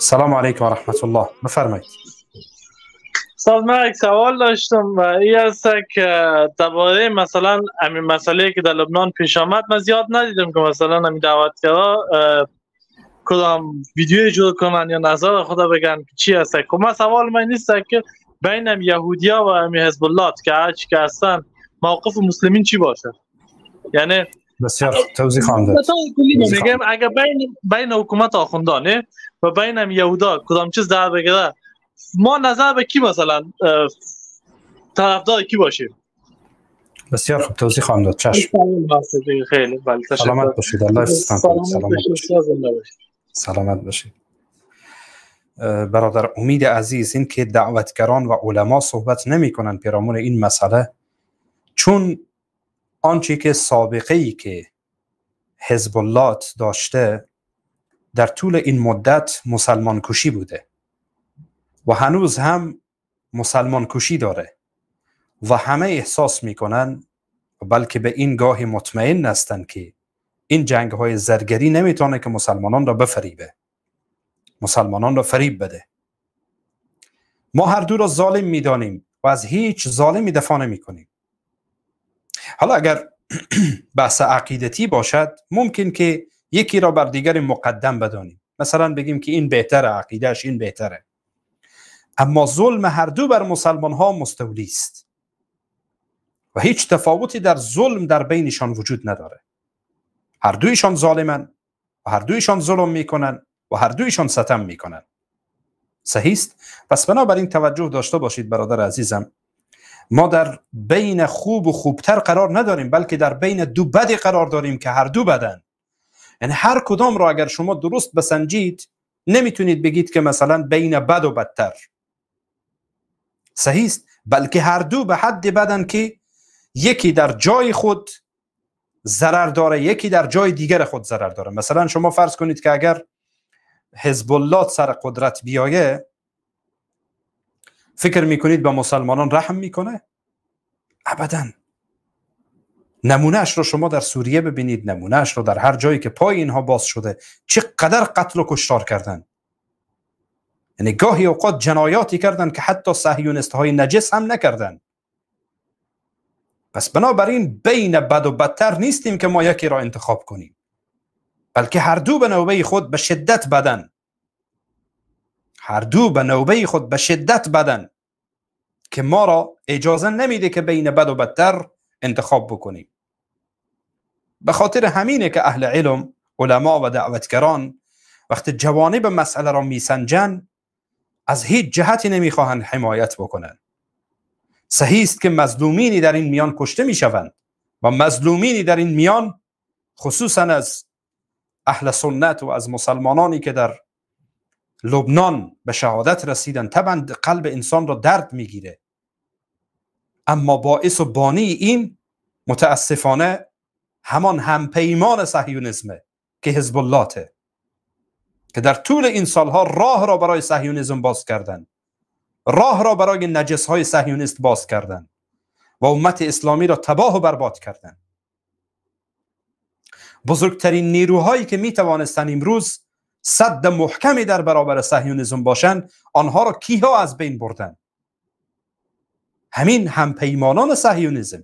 سلام علیکم و رحمت الله بفرمایید استاد من یک سوال داشتم و این است که درباره مثلا همین مسئله که در لبنان پیش آمد من زیاد ندیدم که مثلا همین دعوتگرا کدام ویدیو جور کنن یا نظر خدا بگن چی هست که خب، من سوال من نیست که بین یهودیا و امی حزب که هرچی که هستن موقف مسلمین چی باشه یعنی بسیار توضیح خواهم داد میگم اگر بین بین حکومت آخوندانه و بین یهودا کدام چیز در بگیره ما نظر به کی مثلا طرفدار کی باشیم بسیار خوب توضیح خواهم داد چشم خیلی بله، سلامت باشید سلامت باشید برادر امید عزیز این که دعوتگران و علما صحبت نمی کنند پیرامون این مسئله چون آنچه که سابقه ای که حزب داشته در طول این مدت مسلمان کشی بوده و هنوز هم مسلمان کشی داره و همه احساس میکنن بلکه به این گاه مطمئن هستند که این جنگ های زرگری نمیتونه که مسلمانان را بفریبه مسلمانان را فریب بده ما هر دو را ظالم میدانیم و از هیچ ظالمی دفاع نمی کنیم حالا اگر بحث عقیدتی باشد ممکن که یکی را بر دیگری مقدم بدانیم مثلا بگیم که این بهتره عقیدهش این بهتره اما ظلم هر دو بر مسلمان ها مستولی است و هیچ تفاوتی در ظلم در بینشان وجود نداره هر دویشان ظالمن و هر دویشان ظلم میکنن و هر دویشان ستم میکنن صحیح است پس بنابراین توجه داشته باشید برادر عزیزم ما در بین خوب و خوبتر قرار نداریم بلکه در بین دو بدی قرار داریم که هر دو بدن یعنی هر کدام را اگر شما درست بسنجید نمیتونید بگید که مثلا بین بد و بدتر صحیح بلکه هر دو به حد بدن که یکی در جای خود ضرر داره یکی در جای دیگر خود ضرر داره مثلا شما فرض کنید که اگر حزب الله سر قدرت بیایه فکر میکنید به مسلمانان رحم میکنه ابدا نمونه اش رو شما در سوریه ببینید نمونه اش رو در هر جایی که پای اینها باز شده چقدر قتل و کشتار کردن یعنی گاهی اوقات جنایاتی کردن که حتی سهیونست های نجس هم نکردن پس بنابراین بین بد و بدتر نیستیم که ما یکی را انتخاب کنیم بلکه هر دو به نوبه خود به شدت بدن هر دو به نوبه خود به شدت بدن که ما را اجازه نمیده که بین بد و بدتر انتخاب بکنیم به خاطر همینه که اهل علم علما و دعوتگران وقتی به مسئله را میسنجن از هیچ جهتی نمیخواهند حمایت بکنند صحیح است که مظلومینی در این میان کشته میشوند و مظلومینی در این میان خصوصا از اهل سنت و از مسلمانانی که در لبنان به شهادت رسیدن طبعا قلب انسان را درد میگیره اما باعث و بانی این متاسفانه همان همپیمان صهیونیسمه که حزب که در طول این سالها راه را برای صهیونیسم باز کردند راه را برای نجس های صهیونیست باز کردند و امت اسلامی را تباه و برباد کردند بزرگترین نیروهایی که می امروز صد محکمی در برابر صهیونیسم باشند آنها را کیها از بین بردن همین همپیمانان صهیونیسم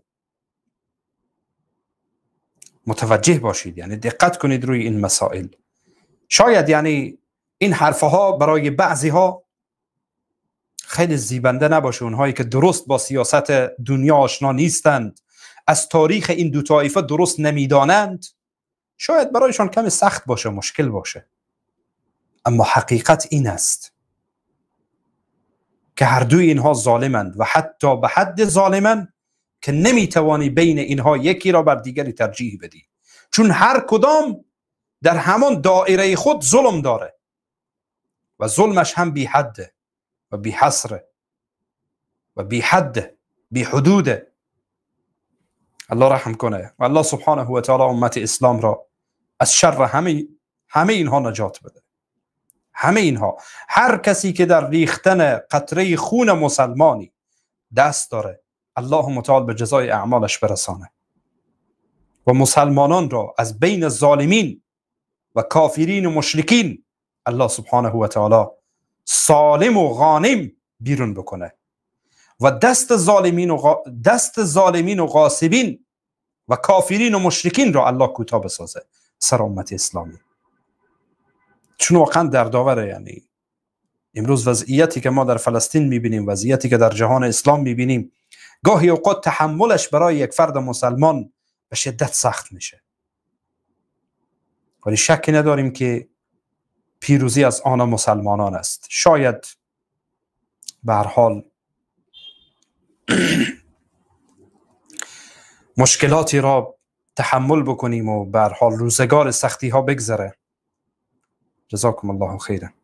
متوجه باشید یعنی دقت کنید روی این مسائل شاید یعنی این حرفها ها برای بعضی ها خیلی زیبنده نباشه اونهایی که درست با سیاست دنیا آشنا نیستند از تاریخ این دو طایفه درست نمیدانند شاید برایشان کمی سخت باشه مشکل باشه اما حقیقت این است که هر دوی اینها ظالمند و حتی به حد ظالمند که نمیتوانی بین اینها یکی را بر دیگری ترجیح بدی چون هر کدام در همان دائره خود ظلم داره و ظلمش هم بی حد و بی حصر و بی حد بی حدود الله رحم کنه و الله سبحانه و تعالی امت اسلام را از شر همه همه اینها نجات بده همه اینها هر کسی که در ریختن قطره خون مسلمانی دست داره الله متعال به جزای اعمالش برسانه و مسلمانان را از بین ظالمین و کافرین و مشرکین الله سبحانه و تعالی سالم و غانم بیرون بکنه و دست ظالمین و غاسبین دست ظالمین و غاصبین و کافرین و مشرکین را الله کوتاه بسازه سر امت اسلامی چون واقعا دردآوره یعنی امروز وضعیتی که ما در فلسطین میبینیم وضعیتی که در جهان اسلام میبینیم گاهی اوقات تحملش برای یک فرد مسلمان به شدت سخت میشه ولی شک نداریم که پیروزی از آن مسلمانان است شاید به هر حال مشکلاتی را تحمل بکنیم و به حال روزگار سختی ها بگذره جزاكم الله خيرا